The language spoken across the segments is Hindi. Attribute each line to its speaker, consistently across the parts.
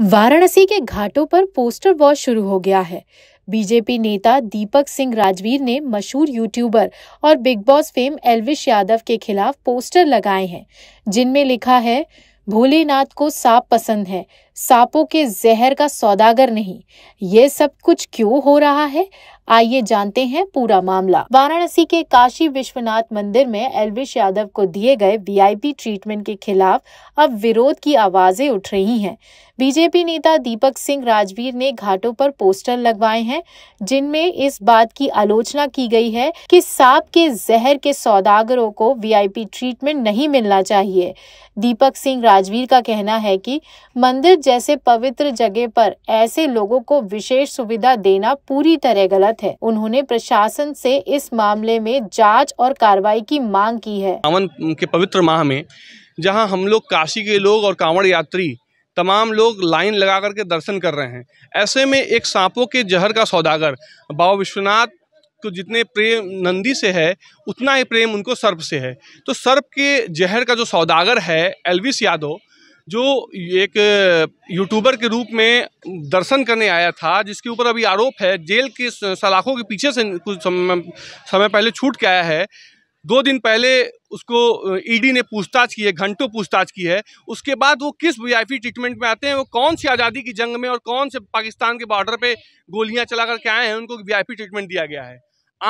Speaker 1: वाराणसी के घाटों पर पोस्टर वॉश शुरू हो गया है बीजेपी नेता दीपक सिंह राजवीर ने मशहूर यूट्यूबर और Bigg Boss fame Elvish Yadav के खिलाफ पोस्टर लगाए हैं जिनमें लिखा है भोलेनाथ को सांप पसंद है सांपों के जहर का सौदागर नहीं ये सब कुछ क्यों हो रहा है आइए जानते हैं पूरा मामला वाराणसी के काशी विश्वनाथ मंदिर में एलविश यादव को दिए गए वीआईपी ट्रीटमेंट के खिलाफ अब विरोध की आवाजें उठ रही हैं। बीजेपी नेता दीपक सिंह राजवीर ने घाटों पर पोस्टर लगवाए हैं जिनमें इस बात की आलोचना की गई है कि सांप के जहर के सौदागरों को वीआईपी ट्रीटमेंट नहीं मिलना चाहिए दीपक सिंह राजवीर का कहना है कि मंदिर जैसे पवित्र जगह पर ऐसे लोगों को विशेष सुविधा देना पूरी तरह गलत है उन्होंने प्रशासन से इस मामले में जांच और कार्रवाई की मांग की है
Speaker 2: सावन के पवित्र माह में जहां हम लोग काशी के लोग और कांवड़ यात्री तमाम लोग लाइन लगा करके दर्शन कर रहे हैं ऐसे में एक सांपों के जहर का सौदागर बाबा विश्वनाथ को जितने प्रेम नंदी से है उतना ही प्रेम उनको सर्प से है तो सर्प के जहर का जो सौदागर है एलविस यादव जो एक यूट्यूबर के रूप में दर्शन करने आया था जिसके ऊपर अभी आरोप है जेल के सलाखों के पीछे से कुछ समय पहले छूट के आया है दो दिन पहले उसको ईडी e ने पूछताछ की है घंटों पूछताछ की है उसके बाद वो किस वीआईपी ट्रीटमेंट में आते हैं वो कौन सी आज़ादी की जंग में और कौन से पाकिस्तान के बॉर्डर पे गोलियां चला करके आए हैं उनको वीआईपी ट्रीटमेंट दिया गया है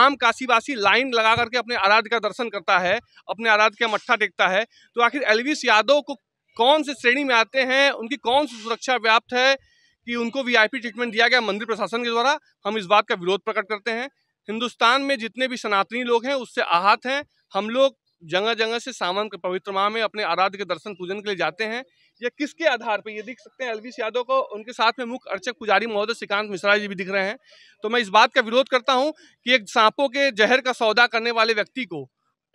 Speaker 2: आम काशीवासी लाइन लगा करके अपने आराध्य का दर्शन करता है अपने आराध्य का मट्ठा देखता है तो आखिर एलविस यादव को कौन से श्रेणी में आते हैं उनकी कौन सी सुरक्षा व्याप्त है कि उनको वीआईपी ट्रीटमेंट दिया गया मंदिर प्रशासन के द्वारा हम इस बात का विरोध प्रकट करते हैं हिंदुस्तान में जितने भी सनातनी लोग हैं उससे आहत हैं हम लोग जगह जगह से सावन के पवित्र माह में अपने आराध्य के दर्शन पूजन के लिए जाते हैं या किसके आधार पर ये दिख सकते हैं एलवीस यादव को उनके साथ में मुख्य अर्चक पुजारी महोदय श्रीकांत मिश्रा जी भी दिख रहे हैं तो मैं इस बात का विरोध करता हूँ कि एक सांपों के जहर का सौदा करने वाले व्यक्ति को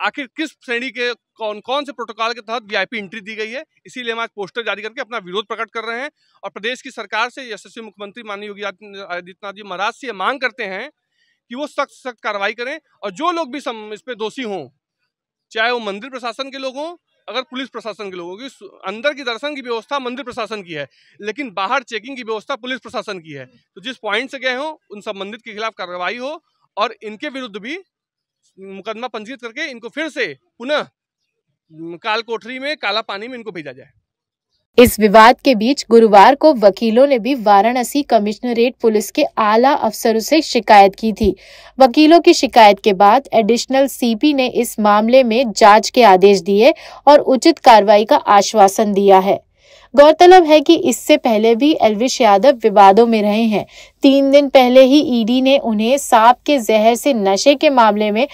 Speaker 2: आखिर किस श्रेणी के कौन कौन से प्रोटोकॉल के तहत वीआईपी एंट्री दी गई है इसीलिए हम आज पोस्टर जारी करके अपना विरोध प्रकट कर रहे हैं और प्रदेश की सरकार से यशस्वी मुख्यमंत्री माननीय योगी आदित्यनाथ जी महाराज से ये मांग करते हैं कि वो सख्त सख्त कार्रवाई करें और जो लोग भी सम, इस पर दोषी हों चाहे वो मंदिर प्रशासन के लोग हों अगर पुलिस प्रशासन के लोगों की अंदर की दर्शन की व्यवस्था मंदिर प्रशासन की है लेकिन बाहर चेकिंग की व्यवस्था पुलिस प्रशासन की है तो जिस पॉइंट से गए हों उन संबंधित के खिलाफ कार्रवाई हो और इनके विरुद्ध भी मुकदमा पंजीकृत करके इनको फिर से पुनः काल कोठरी में काला पानी में इनको भेजा जाए
Speaker 1: इस विवाद के बीच गुरुवार को वकीलों ने भी वाराणसी कमिश्नरेट पुलिस के आला अफसरों से शिकायत की थी वकीलों की शिकायत के बाद एडिशनल सीपी ने इस मामले में जांच के आदेश दिए और उचित कार्रवाई का आश्वासन दिया है गौरतलब है कि इससे पहले भी एलविश यादव विवादों में रहे हैं तीन दिन पहले ही ईडी ने उन्हें सांप के जहर से नशे के मामले में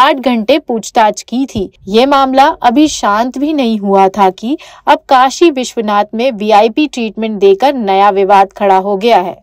Speaker 1: आठ घंटे पूछताछ की थी ये मामला अभी शांत भी नहीं हुआ था कि अब काशी विश्वनाथ में वीआईपी ट्रीटमेंट देकर नया विवाद खड़ा हो गया है